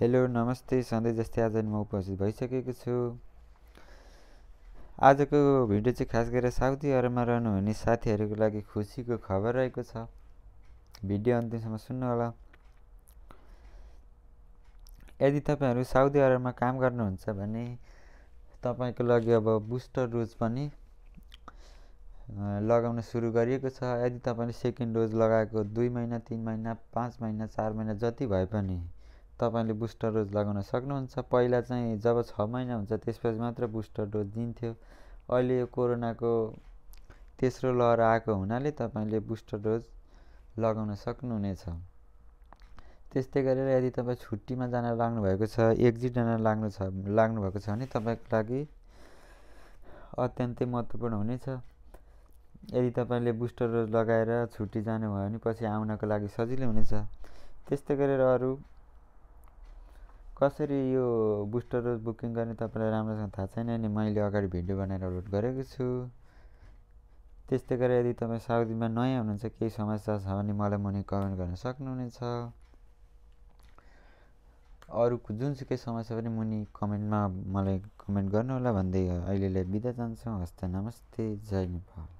hello नमस्ते सधैँ जस्तै आज म उपस्थित भइसकेको छु आजको भिडियो चाहिँ खास गरेर साउदी अरबमा रहनुहुने साथीहरूको लागि खुसीको खबर रहेको छ भिडियो अन्तिमसम्म होला यदि तपाईँहरू साउदी अरबमा काम गर्नुहुन्छ भने तपाईँको लागि अब बुस्टर डोज पनि लगाउन सुरु गरिएको छ यदि तपाईँले सेकेन्ड डोज लगाएको दुई महिना तिन महिना पाँच महिना चार महिना जति भए पनि तपाईँले बुस्टर डोज लगाउन सक्नुहुन्छ पहिला चाहिँ जब छ महिना हुन्छ त्यसपछि मात्र बुस्टर डोज दिन्थ्यो अहिले यो कोरोनाको तेस्रो लहर आएको हुनाले तपाईँले बुस्टर डोज लगाउन सक्नुहुनेछ त्यस्तै गरेर यदि तपाईँ छुट्टीमा जान लाग्नु भएको छ एक लाग्नु छ लाग्नुभएको छ भने तपाईँको लागि अत्यन्तै महत्त्वपूर्ण हुनेछ यदि तपाईँले बुस्टर डोज लगाएर छुट्टी जानुभयो भने पछि आउनको लागि सजिलो हुनेछ त्यस्तै गरेर अरू कसरी यो बुस्टर डोज बुकिङ गर्ने तपाईँलाई राम्रोसँग थाहा छैन नि मैले अगाडि भिडियो बनाएर अपलोड गरेको छु त्यस्तै गरेर यदि तपाईँ साउदीमा नयाँ हुनुहुन्छ केही समस्या छ भने मलाई मुनि कमेन्ट गर्न सक्नुहुनेछ अरू जुनसुकै समस्या पनि मुनि कमेन्टमा मलाई कमेन्ट गर्नुहोला भन्दै अहिलेलाई बिदा जान्छौँ हस्त नमस्ते जय नेपाल